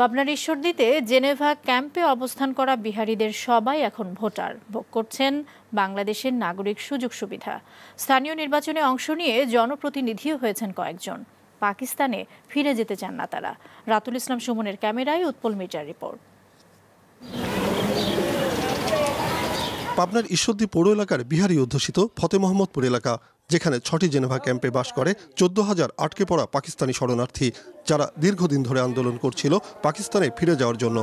পাবনার ঈশ্বরদীতে জেনেভা ক্যাম্পে অবস্থান করা বিহারীদের সবাই এখন ভোটার ভোগ করছেন বাংলাদেশের নাগরিক সুযোগ সুবিধা স্থানীয় নির্বাচনে অংশ নিয়ে জনপ্রতিনিধিও হয়েছেন কয়েকজন পাকিস্তানে ফিরে যেতে চান না তারা রাতুল ইসলাম সুমনের ক্যামেরায় উৎপল মির্জার রিপোর্ট পাবনার ঈশ্বরদী পৌর এলাকার বিহারি অধ্যুষিত ফতে মোহাম্মদপুর এলাকা যেখানে ছটি জেনেভা ক্যাম্পে বাস করে চোদ্দ হাজার আটকে পড়া পাকিস্তানি শরণার্থী যারা দীর্ঘদিন ধরে আন্দোলন করছিল পাকিস্তানে ফিরে যাওয়ার জন্য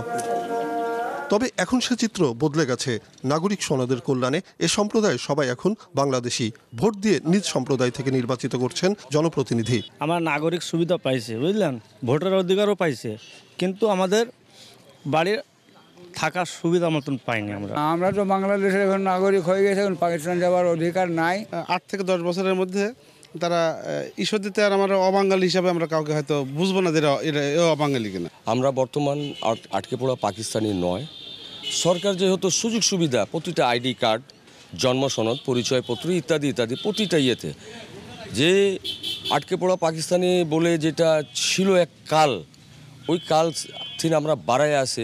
তবে এখন সে চিত্র বদলে গেছে নাগরিক সনদের কল্যাণে এ সম্প্রদায় সবাই এখন বাংলাদেশি ভোট দিয়ে নিজ সম্প্রদায় থেকে নির্বাচিত করছেন জনপ্রতিনিধি আমার নাগরিক সুবিধা পাইছে বুঝলেন ভোটার অধিকারও পাইছে কিন্তু আমাদের বাড়ির থাকার সুবিধা মতন পাইনি আমরা আমরা তো বাংলাদেশের এখন নাগরিক হয়ে গেছে এখন পাকিস্তান যাওয়ার অধিকার নাই আট থেকে দশ বছরের মধ্যে তারা ঈশ্বর দিতে আর আমরা অবাঙ্গালি হিসাবে আমরা কাউকে হয়তো বুঝবো না যে অবাঙ্গালি কিনা আমরা বর্তমান আটকে পড়া পাকিস্তানি নয় সরকার যেহেতু সুযোগ সুবিধা প্রতিটা আইডি কার্ড জন্ম সনদ পরিচয়পত্র ইত্যাদি ইত্যাদি প্রতিটা ইয়েতে যে আটকে পড়া পাকিস্তানি বলে যেটা ছিল এক কাল ওই কাল তিনি আমরা বাড়ায় আছে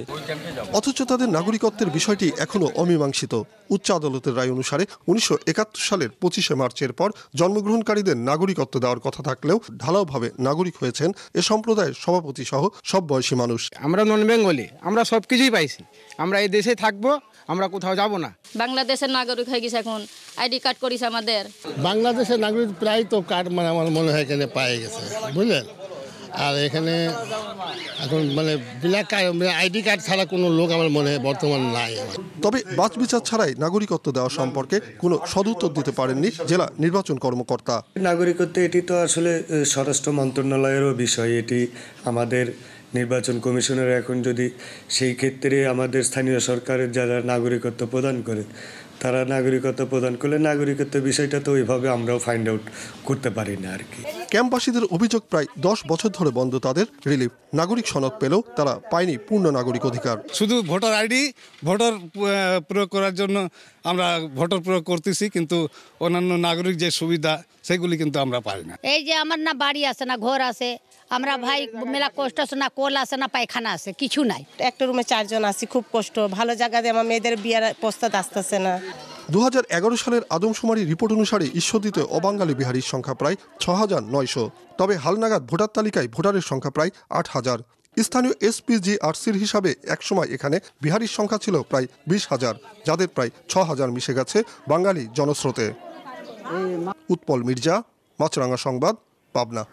অথচ তাদের নাগরিকত্বের বিষয়টি এখনও অমীমাংসিত উচ্চ আদালতের রায় অনুসারে উনিশশো সালের পঁচিশে মার্চের পর জন্মগ্রহণকারীদের নাগরিকত্ব দেওয়ার কথা থাকলেও ঢালাওভাবে নাগরিক হয়েছেন এ সম্প্রদায়ের সভাপতি সহ সব বয়সী মানুষ আমরা নন বেঙ্গলি আমরা সব কিছুই পাইছি আমরা এই দেশে থাকবো আমরা কোথাও যাব না বাংলাদেশের নাগরিক হয়ে গেছে এখন আইডি কার্ড করিস আমাদের বাংলাদেশের নাগরিক প্রায় তো কার্ড মানে আমার মনে হয় এখানে পায়ে গেছে বুঝলেন আর এখানে এখন মানে বিনা মানে আইডি কার্ড ছাড়া কোনো লোক আমার মনে হয় বর্তমান নাই তবে বাস বিচার ছাড়াই নাগরিকত্ব দেওয়া সম্পর্কে কোনো সদুত্তর দিতে পারেননি জেলা নির্বাচন কর্মকর্তা নাগরিকত্ব এটি তো আসলে স্বরাষ্ট্র মন্ত্রণালয়েরও বিষয় এটি আমাদের নির্বাচন কমিশনের এখন যদি সেই ক্ষেত্রে আমাদের স্থানীয় সরকারের যারা নাগরিকত্ব প্রদান করে তারা নাগরিকত্ব প্রদান করলে নাগরিকত্ব বিষয়টা তো ওইভাবে আমরাও ফাইন্ড আউট করতে পারি না আর কি ক্যাম্পবাসীদের অভিযোগ প্রায় দশ বছর ধরে বন্ধ তাদের রিলিফ নাগরিক সনদ পেলেও তারা পায়নি পূর্ণ নাগরিক অধিকার শুধু ভোটার আইডি ভোটার প্রয়োগ করার জন্য আমরা ভোটার প্রয়োগ করতেছি কিন্তু অন্যান্য নাগরিক যে সুবিধা সেগুলি কিন্তু আমরা পাই না এই যে আমার না বাড়ি আছে না ঘর আছে আমরা ভাই মেলা কষ্ট আছে না কোল আছে না পায়খানা আছে কিছু নাই একটা রুমে চারজন আছি খুব কষ্ট ভালো জায়গা দিয়ে আমার মেয়েদের বিয়ার প্রস্তাব আসতেছে না দু সালের আদমশুমারি রিপোর্ট অনুসারে ঈশ্বরদীতে অবাঙালি বিহারীর সংখ্যা প্রায় ছ হাজার নয়শো তবে হালনাগাদ ভোটার তালিকায় ভোটারের সংখ্যা প্রায় আট হাজার স্থানীয় এসপিজি আরসির হিসাবে একসময় এখানে বিহারির সংখ্যা ছিল প্রায় বিশ হাজার যাদের প্রায় ছ হাজার মিশে গেছে বাঙালি জনস্রোতে উৎপল মির্জা মাছরাঙ্গা সংবাদ পাবনা